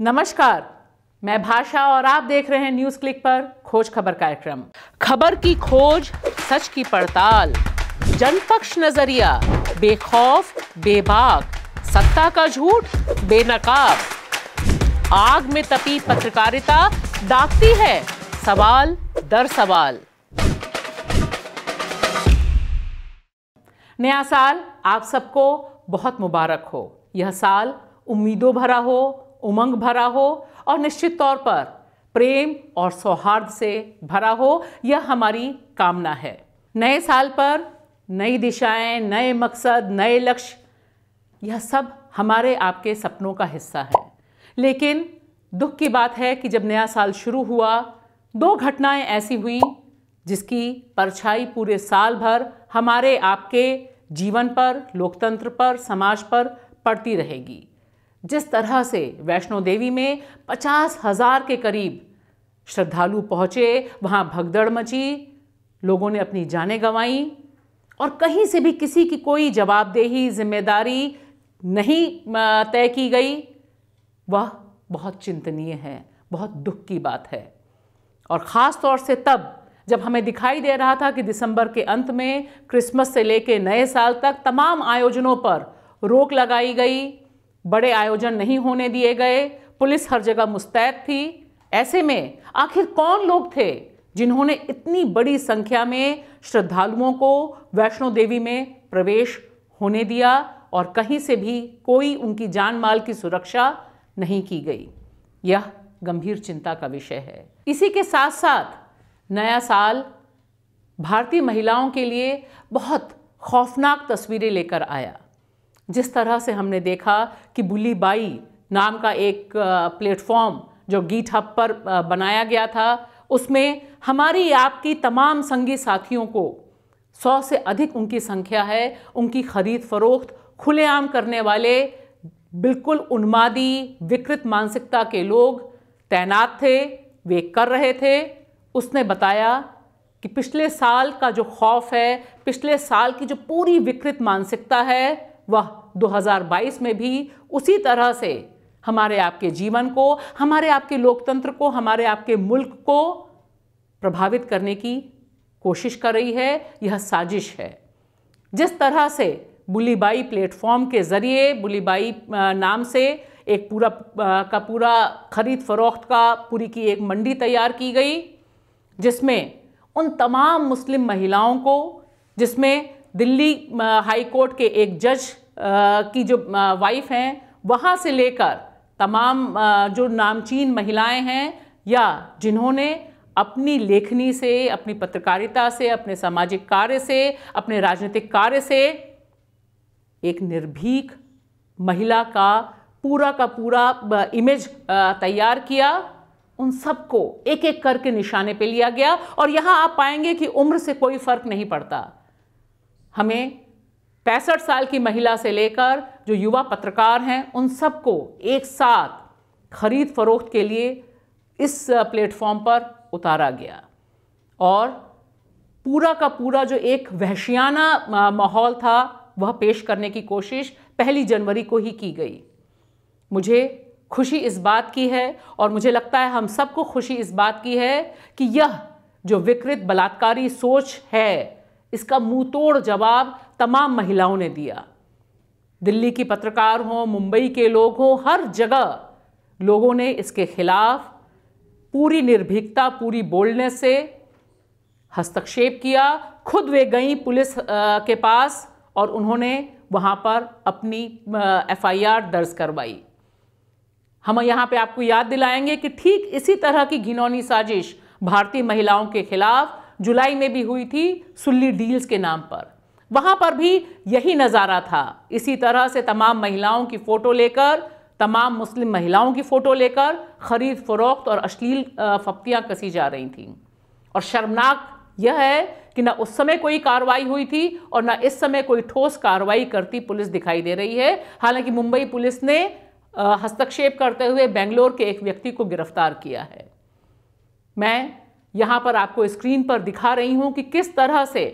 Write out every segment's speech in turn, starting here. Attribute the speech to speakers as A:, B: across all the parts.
A: नमस्कार मैं भाषा और आप देख रहे हैं न्यूज क्लिक पर खोज खबर कार्यक्रम खबर की खोज सच की पड़ताल जनपक्ष नजरिया बेखौफ बेबाक सत्ता का झूठ बेनकाब आग में तपी पत्रकारिता दागती है सवाल दर सवाल नया साल आप सबको बहुत मुबारक हो यह साल उम्मीदों भरा हो उमंग भरा हो और निश्चित तौर पर प्रेम और सौहार्द से भरा हो यह हमारी कामना है नए साल पर नई दिशाएं नए मकसद नए लक्ष्य यह सब हमारे आपके सपनों का हिस्सा है लेकिन दुख की बात है कि जब नया साल शुरू हुआ दो घटनाएं ऐसी हुई जिसकी परछाई पूरे साल भर हमारे आपके जीवन पर लोकतंत्र पर समाज पर पड़ती रहेगी जिस तरह से वैष्णो देवी में पचास हजार के करीब श्रद्धालु पहुँचे वहाँ भगदड़ मची लोगों ने अपनी जानें गंवाई और कहीं से भी किसी की कोई जवाबदेही जिम्मेदारी नहीं तय की गई वह बहुत चिंतनीय है बहुत दुख की बात है और ख़ास तौर से तब जब हमें दिखाई दे रहा था कि दिसंबर के अंत में क्रिसमस से लेकर नए साल तक तमाम आयोजनों पर रोक लगाई गई बड़े आयोजन नहीं होने दिए गए पुलिस हर जगह मुस्तैद थी ऐसे में आखिर कौन लोग थे जिन्होंने इतनी बड़ी संख्या में श्रद्धालुओं को वैष्णो देवी में प्रवेश होने दिया और कहीं से भी कोई उनकी जान माल की सुरक्षा नहीं की गई यह गंभीर चिंता का विषय है इसी के साथ साथ नया साल भारतीय महिलाओं के लिए बहुत खौफनाक तस्वीरें लेकर आया जिस तरह से हमने देखा कि बुली बाई नाम का एक प्लेटफॉर्म जो गीट हब पर बनाया गया था उसमें हमारी आपकी तमाम संगी साथियों को सौ से अधिक उनकी संख्या है उनकी खरीद फरोख्त खुलेआम करने वाले बिल्कुल उन्मादी विकृत मानसिकता के लोग तैनात थे वे कर रहे थे उसने बताया कि पिछले साल का जो खौफ है पिछले साल की जो पूरी विकृत मानसिकता है वह 2022 में भी उसी तरह से हमारे आपके जीवन को हमारे आपके लोकतंत्र को हमारे आपके मुल्क को प्रभावित करने की कोशिश कर रही है यह साजिश है जिस तरह से बुलीबाई प्लेटफॉर्म के ज़रिए बुलीबाई नाम से एक पूरा का पूरा खरीद फरोख्त का पूरी की एक मंडी तैयार की गई जिसमें उन तमाम मुस्लिम महिलाओं को जिसमें दिल्ली हाई कोर्ट के एक जज की जो वाइफ हैं वहाँ से लेकर तमाम जो नामचीन महिलाएं हैं या जिन्होंने अपनी लेखनी से अपनी पत्रकारिता से अपने सामाजिक कार्य से अपने राजनीतिक कार्य से एक निर्भीक महिला का पूरा का पूरा इमेज तैयार किया उन सबको एक एक करके निशाने पे लिया गया और यहाँ आप पाएंगे कि उम्र से कोई फ़र्क नहीं पड़ता हमें पैंसठ साल की महिला से लेकर जो युवा पत्रकार हैं उन सबको एक साथ खरीद फरोख्त के लिए इस प्लेटफॉर्म पर उतारा गया और पूरा का पूरा जो एक वहशियाना माहौल था वह पेश करने की कोशिश पहली जनवरी को ही की गई मुझे खुशी इस बात की है और मुझे लगता है हम सबको खुशी इस बात की है कि यह जो विकृत बलात्कारी सोच है इसका मुंह जवाब तमाम महिलाओं ने दिया दिल्ली की पत्रकार हों मुंबई के लोग हों हर जगह लोगों ने इसके खिलाफ पूरी निर्भीकता पूरी बोलने से हस्तक्षेप किया खुद वे गई पुलिस के पास और उन्होंने वहाँ पर अपनी एफआईआर दर्ज करवाई हम यहाँ पे आपको याद दिलाएंगे कि ठीक इसी तरह की घिनौनी साजिश भारतीय महिलाओं के खिलाफ जुलाई में भी हुई थी सुल्ली डील्स के नाम पर वहां पर भी यही नज़ारा था इसी तरह से तमाम महिलाओं की फ़ोटो लेकर तमाम मुस्लिम महिलाओं की फ़ोटो लेकर ख़रीद फरोख्त और अश्लील फप्तियां कसी जा रही थीं और शर्मनाक यह है कि ना उस समय कोई कार्रवाई हुई थी और ना इस समय कोई ठोस कार्रवाई करती पुलिस दिखाई दे रही है हालांकि मुंबई पुलिस ने हस्तक्षेप करते हुए बेंगलोर के एक व्यक्ति को गिरफ्तार किया है मैं यहाँ पर आपको स्क्रीन पर दिखा रही हूँ कि किस तरह से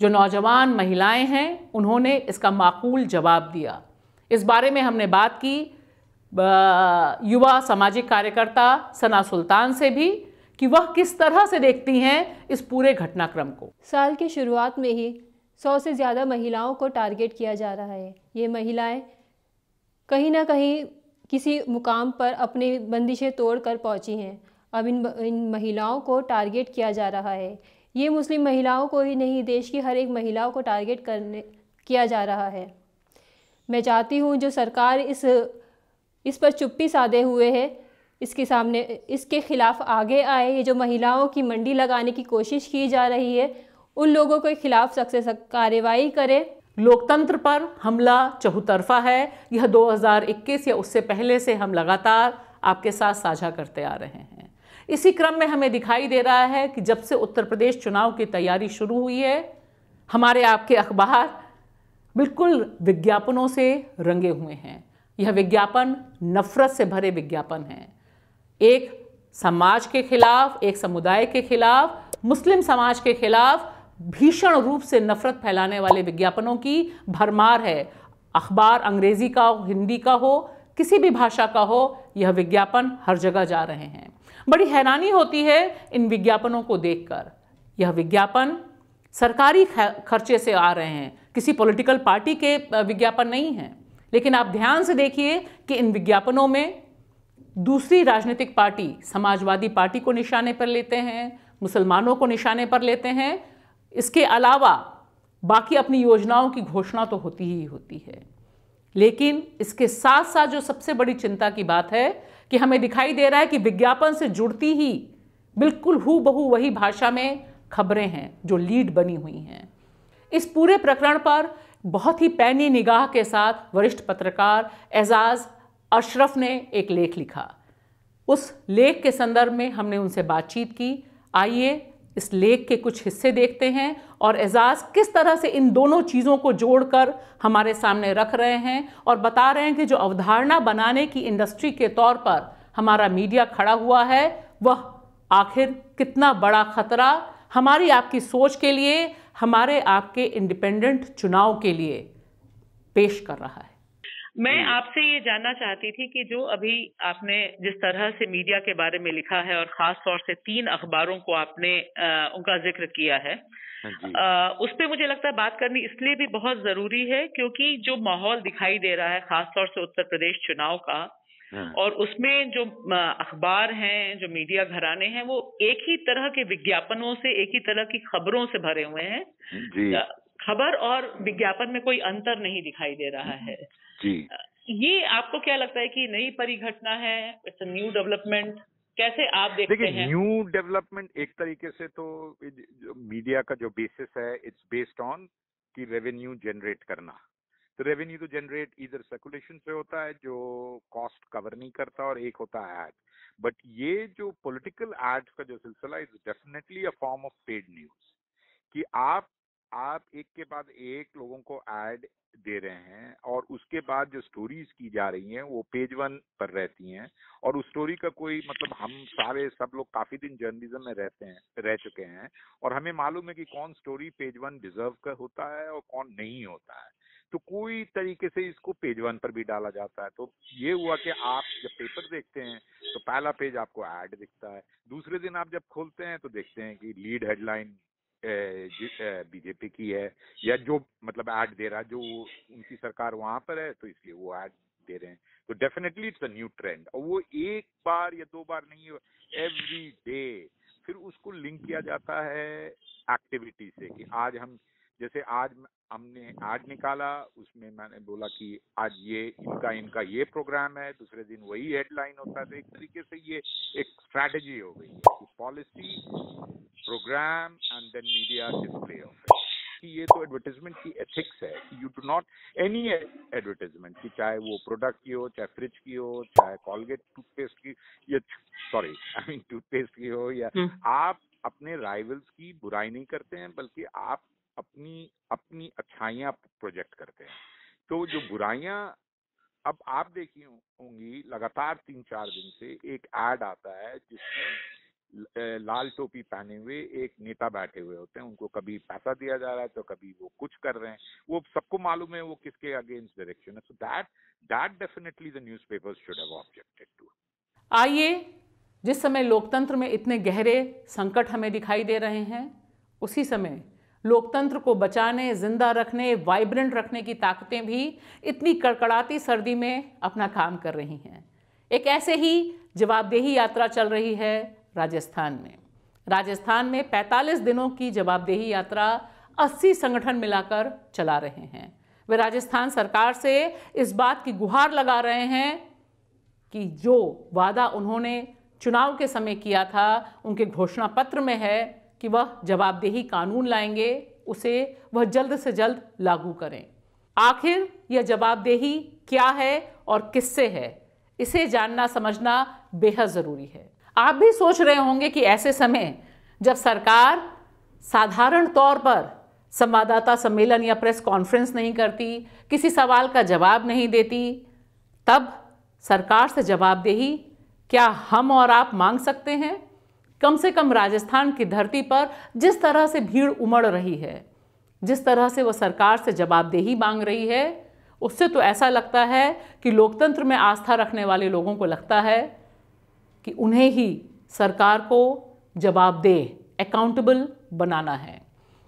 A: जो नौजवान महिलाएं हैं उन्होंने इसका माकूल जवाब दिया इस बारे में हमने बात की युवा सामाजिक कार्यकर्ता सना सुल्तान से भी कि वह किस तरह से देखती हैं इस पूरे घटनाक्रम को साल की शुरुआत में ही सौ से ज़्यादा महिलाओं को टारगेट किया जा रहा है ये महिलाएं कहीं ना कहीं किसी मुकाम पर अपनी बंदिशें तोड़ कर पहुँची हैं अब इन इन महिलाओं को टारगेट किया जा रहा है ये मुस्लिम महिलाओं को ही नहीं देश की हर एक महिलाओं को टारगेट करने किया जा रहा है मैं चाहती हूँ जो सरकार इस इस पर चुप्पी साधे हुए है इसके सामने इसके ख़िलाफ़ आगे आए ये जो महिलाओं की मंडी लगाने की कोशिश की जा रही है उन लोगों के खिलाफ सख्त कार्रवाई करें लोकतंत्र पर हमला चहुतरफा है यह 2021 या उससे पहले से हम लगातार आपके साथ साझा करते आ रहे हैं इसी क्रम में हमें दिखाई दे रहा है कि जब से उत्तर प्रदेश चुनाव की तैयारी शुरू हुई है हमारे आपके अखबार बिल्कुल विज्ञापनों से रंगे हुए हैं यह विज्ञापन नफरत से भरे विज्ञापन हैं एक समाज के खिलाफ एक समुदाय के खिलाफ मुस्लिम समाज के खिलाफ भीषण रूप से नफरत फैलाने वाले विज्ञापनों की भरमार है अखबार अंग्रेज़ी का हो हिंदी का हो किसी भी भाषा का हो यह विज्ञापन हर जगह जा रहे हैं बड़ी हैरानी होती है इन विज्ञापनों को देखकर यह विज्ञापन सरकारी खर्चे से आ रहे हैं किसी पॉलिटिकल पार्टी के विज्ञापन नहीं हैं लेकिन आप ध्यान से देखिए कि इन विज्ञापनों में दूसरी राजनीतिक पार्टी समाजवादी पार्टी को निशाने पर लेते हैं मुसलमानों को निशाने पर लेते हैं इसके अलावा बाकी अपनी योजनाओं की घोषणा तो होती ही होती है लेकिन इसके साथ साथ जो सबसे बड़ी चिंता की बात है कि हमें दिखाई दे रहा है कि विज्ञापन से जुड़ती ही बिल्कुल हु बहु वही भाषा में खबरें हैं जो लीड बनी हुई हैं इस पूरे प्रकरण पर बहुत ही पैनी निगाह के साथ वरिष्ठ पत्रकार एजाज अशरफ ने एक लेख लिखा उस लेख के संदर्भ में हमने उनसे बातचीत की आइए इस लेख के कुछ हिस्से देखते हैं और एजाज किस तरह से इन दोनों चीज़ों को जोड़कर हमारे सामने रख रहे हैं और बता रहे हैं कि जो अवधारणा बनाने की इंडस्ट्री के तौर पर हमारा मीडिया खड़ा हुआ है वह आखिर कितना बड़ा खतरा हमारी आपकी सोच के लिए हमारे आपके इंडिपेंडेंट चुनाव के लिए पेश कर रहा है मैं आपसे ये जानना चाहती थी कि जो अभी आपने जिस तरह से मीडिया के बारे में लिखा है और खास तौर से तीन अखबारों को आपने आ, उनका जिक्र किया है आ, हाँ उस पर मुझे लगता है बात करनी इसलिए भी बहुत जरूरी है क्योंकि जो माहौल दिखाई दे रहा है खास तौर से उत्तर प्रदेश चुनाव का हाँ। और उसमें जो अखबार हैं जो मीडिया घराने हैं वो एक ही तरह के विज्ञापनों से एक ही तरह की खबरों से भरे हुए हैं खबर और विज्ञापन में कोई अंतर नहीं दिखाई दे रहा है जी ये आपको क्या लगता है कि नई परिघटना है इट्स न्यू डेवलपमेंट कैसे आप देखते देखिए, न्यू
B: डेवलपमेंट एक तरीके से तो मीडिया का जो बेसिस है इट्स बेस्ड ऑन कि रेवेन्यू जनरेट करना तो रेवेन्यू तो जनरेट इधर सर्कुलेशन से होता है जो कॉस्ट कवर नहीं करता और एक होता है एड बट ये जो पॉलिटिकल एड्स का जो सिलसिला is definitely a form of paid news कि आप आप एक के बाद एक लोगों को ऐड दे रहे हैं और उसके बाद जो स्टोरीज की जा रही हैं वो पेज वन पर रहती हैं और उस स्टोरी का कोई मतलब हम सारे सब लोग काफी दिन जर्नलिज्म में रहते हैं रह चुके हैं और हमें मालूम है कि कौन स्टोरी पेज वन डिजर्व का होता है और कौन नहीं होता है तो कोई तरीके से इसको पेज वन पर भी डाला जाता है तो ये हुआ कि आप जब पेपर देखते हैं तो पहला पेज आपको एड दिखता है दूसरे दिन आप जब खोलते हैं तो देखते हैं कि लीड हेडलाइन बीजेपी की है या जो मतलब एड दे रहा जो उनकी सरकार वहां पर है तो इसलिए वो एड दे रहे हैं तो definitely it's a new trend और वो एक बार या दो बार नहीं एवरी डे फिर उसको लिंक किया जाता है एक्टिविटी से कि आज हम जैसे आज हमने आज निकाला उसमें मैंने बोला कि आज ये इनका इनका ये प्रोग्राम है दूसरे दिन वही हेडलाइन होता है तो एक तरीके से ये एक स्ट्रैटेजी हो गई है policy program and then media display of कि ये तो एडवर्टीजमेंट की एथिक्स है you do not any advertisement कि चाहे वो प्रोडक्ट की हो चाहे फ्रिज की हो चाहे कॉलगेट टूथपेस्ट की सॉरी आई मीन टूथपेस्ट की हो या हम्म। आप अपने राइवल्स की बुराई नहीं करते हैं बल्कि आप अपनी अपनी अच्छाइयां प्रोजेक्ट करते हैं तो जो बुराइयां अब आप देखी होंगी लगातार तीन चार दिन से एक एड आता है जिसमें लाल टोपी पहने हुए एक नेता बैठे हुए होते हैं उनको कभी पैसा दिया जा रहा है तो कभी वो कुछ कर रहे हैं वो सबको मालूम है वो किसके अगेंस्ट डायरेक्शन है so that that definitely the newspapers should have objected to
A: आइए जिस समय लोकतंत्र में इतने गहरे संकट हमें दिखाई दे रहे हैं उसी समय लोकतंत्र को बचाने ज़िंदा रखने वाइब्रेंट रखने की ताकतें भी इतनी कड़कड़ाती सर्दी में अपना काम कर रही हैं एक ऐसे ही जवाबदेही यात्रा चल रही है राजस्थान में राजस्थान में 45 दिनों की जवाबदेही यात्रा 80 संगठन मिलाकर चला रहे हैं वे राजस्थान सरकार से इस बात की गुहार लगा रहे हैं कि जो वादा उन्होंने चुनाव के समय किया था उनके घोषणा पत्र में है कि वह जवाबदेही कानून लाएंगे उसे वह जल्द से जल्द लागू करें आखिर यह जवाबदेही क्या है और किससे है इसे जानना समझना बेहद ज़रूरी है आप भी सोच रहे होंगे कि ऐसे समय जब सरकार साधारण तौर पर संवाददाता सम्मेलन या प्रेस कॉन्फ्रेंस नहीं करती किसी सवाल का जवाब नहीं देती तब सरकार से जवाबदेही क्या हम और आप मांग सकते हैं कम से कम राजस्थान की धरती पर जिस तरह से भीड़ उमड़ रही है जिस तरह से वह सरकार से जवाबदेही मांग रही है उससे तो ऐसा लगता है कि लोकतंत्र में आस्था रखने वाले लोगों को लगता है कि उन्हें ही सरकार को जवाबदेह अकाउंटेबल बनाना है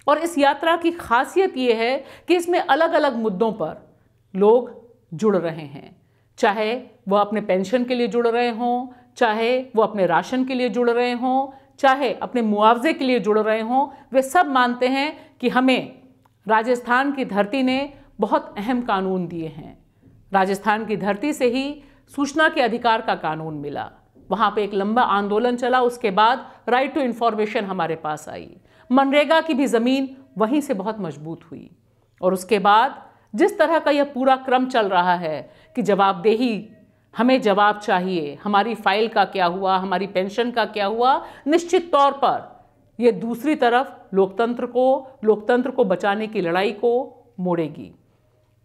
A: और इस यात्रा की खासियत ये है कि इसमें अलग अलग मुद्दों पर लोग जुड़ रहे हैं चाहे वह अपने पेंशन के लिए जुड़ रहे हों चाहे वो अपने राशन के लिए जुड़ रहे हों चाहे अपने मुआवजे के लिए जुड़ रहे हों वे सब मानते हैं कि हमें राजस्थान की धरती ने बहुत अहम कानून दिए हैं राजस्थान की धरती से ही सूचना के अधिकार का कानून मिला वहाँ पे एक लंबा आंदोलन चला उसके बाद राइट टू इन्फॉर्मेशन हमारे पास आई मनरेगा की भी ज़मीन वहीं से बहुत मजबूत हुई और उसके बाद जिस तरह का यह पूरा क्रम चल रहा है कि जवाबदेही हमें जवाब चाहिए हमारी फाइल का क्या हुआ हमारी पेंशन का क्या हुआ निश्चित तौर पर ये दूसरी तरफ लोकतंत्र को लोकतंत्र को बचाने की लड़ाई को मोड़ेगी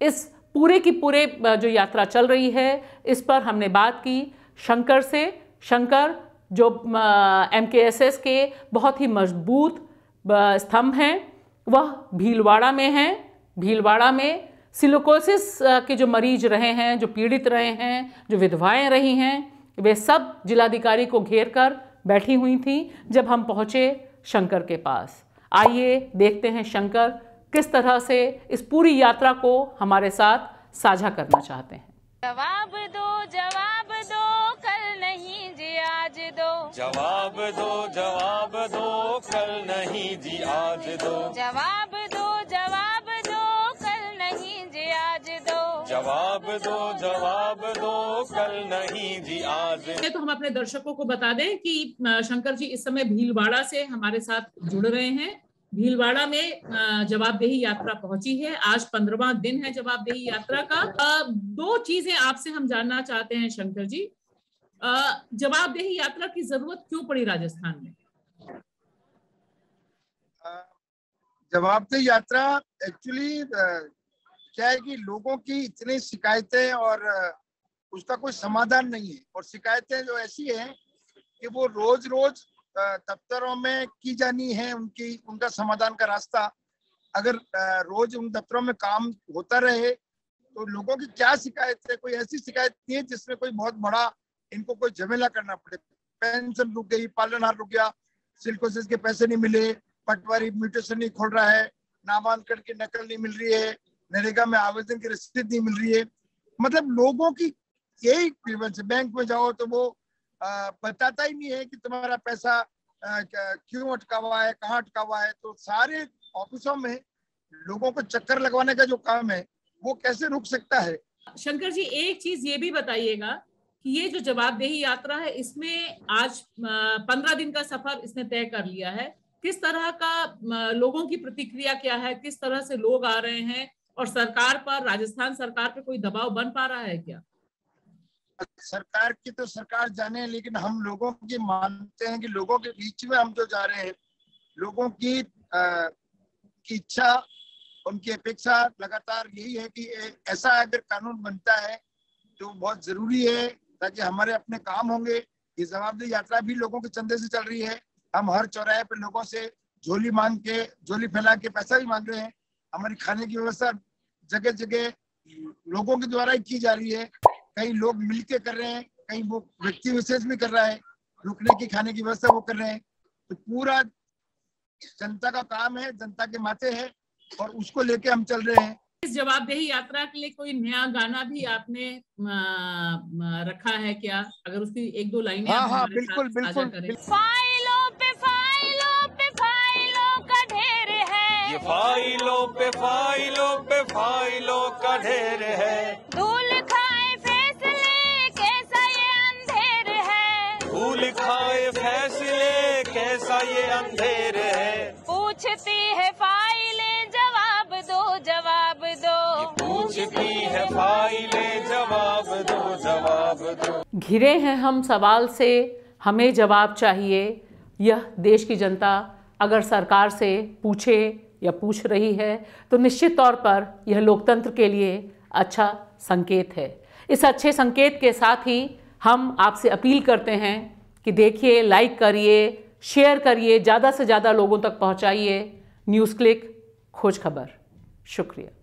A: इस पूरे की पूरे जो यात्रा चल रही है इस पर हमने बात की शंकर से शंकर जो एम के बहुत ही मजबूत स्तंभ हैं वह भीलवाड़ा में हैं भीलवाड़ा में सिलोकोसिस के जो मरीज रहे हैं जो पीड़ित रहे हैं जो विधवाएं रही हैं वे सब जिलाधिकारी को घेर कर बैठी हुई थीं जब हम पहुंचे शंकर के पास आइए देखते हैं शंकर किस तरह से इस पूरी यात्रा को हमारे साथ साझा करना चाहते हैं जवाब दो जवाब दो कल नहीं जी आज दो
B: जवाब दो जवाब दो कल नहीं जी आज दो जवाब जवाब दो जवाब दो कल नहीं जी आज तो
A: हम अपने दर्शकों को बता दें कि शंकर जी इस समय भीलवाड़ा से हमारे साथ जुड़ रहे हैं भीलवाड़ा में जवाबदेही यात्रा पहुंची है आज पंद्रवा दिन है जवाबदेही यात्रा का दो चीजें आपसे हम जानना चाहते हैं शंकर जी जवाबदेही यात्रा की जरूरत क्यों पड़ी राजस्थान में
C: जवाबदेही यात्रा एक्चुअली क्या है कि लोगों की इतनी शिकायतें और उसका कोई समाधान नहीं है और शिकायतें जो ऐसी हैं कि वो रोज रोज दफ्तरों में की जानी है उनकी उनका समाधान का रास्ता अगर रोज उन दफ्तरों में काम होता रहे तो लोगों की क्या शिकायत है कोई ऐसी शिकायत नहीं है जिसमें कोई बहुत बड़ा इनको कोई झमेला करना पड़े पेंशन रुक गई पालनहार रुक गया सिल्कोसिस के पैसे नहीं मिले पटवारी म्यूटेशन नहीं खोल रहा है नामांकन की नकल नहीं मिल रही है नरेगा में आवेदन की रसीद नहीं मिल रही है मतलब लोगों की यही प्रिवेंस बैंक में जाओ तो वो बताता ही नहीं है कि तुम्हारा पैसा क्यों अटका हुआ है कहाँ अटका हुआ
A: है तो सारे ऑफिसों में लोगों को चक्कर लगवाने का जो काम है वो कैसे रुक सकता है शंकर जी एक चीज ये भी बताइएगा कि ये जो जवाबदेही यात्रा है इसमें आज पंद्रह दिन का सफर इसने तय कर लिया है किस तरह का लोगों की प्रतिक्रिया क्या है किस तरह से लोग आ रहे हैं और सरकार पर राजस्थान सरकार पर कोई दबाव बन पा रहा है क्या
C: सरकार की तो सरकार जाने लेकिन हम लोगों की मानते हैं कि लोगों के बीच में हम जो जा रहे हैं लोगों की, इच्छा उनकी अपेक्षा लगातार यही है कि ऐसा अगर कानून बनता है तो बहुत जरूरी है ताकि हमारे अपने काम होंगे ये जवाबदेही यात्रा भी लोगों के चंदे से चल रही है हम हर चौराहे पर लोगों से झोली मांग के झोली फैला के पैसा भी मांग रहे हैं हमारी खाने की व्यवस्था जगह जगह लोगों के द्वारा ही की जा रही है कई लोग मिलके कर रहे हैं कई वो व्यक्ति विशेष भी कर रहा है रुकने की खाने की व्यवस्था वो कर रहे हैं तो पूरा जनता
A: का काम है जनता के माथे है और उसको लेके हम चल रहे हैं इस जवाबदेही यात्रा के लिए कोई नया गाना भी आपने रखा है क्या अगर उसकी एक दो लाइनें हाँ, हाँ, बिल्कुल बिल्कुल, बिल्कुल।
B: फाइलों पे फाइलों पे फाइलों का ढेर है
A: धूल खाए फैसले कैसा ये अंधेर
B: है धूल खाए फैसले कैसा ये अंधेर है
A: पूछती है फाइले जवाब दो जवाब दो
B: पूछती है फाइले जवाब दो जवाब दो
A: घिरे हैं हम सवाल से हमें जवाब चाहिए यह देश की जनता अगर सरकार से पूछे या पूछ रही है तो निश्चित तौर पर यह लोकतंत्र के लिए अच्छा संकेत है इस अच्छे संकेत के साथ ही हम आपसे अपील करते हैं कि देखिए लाइक करिए शेयर करिए ज़्यादा से ज़्यादा लोगों तक पहुँचाइए न्यूज़ क्लिक खोज खबर शुक्रिया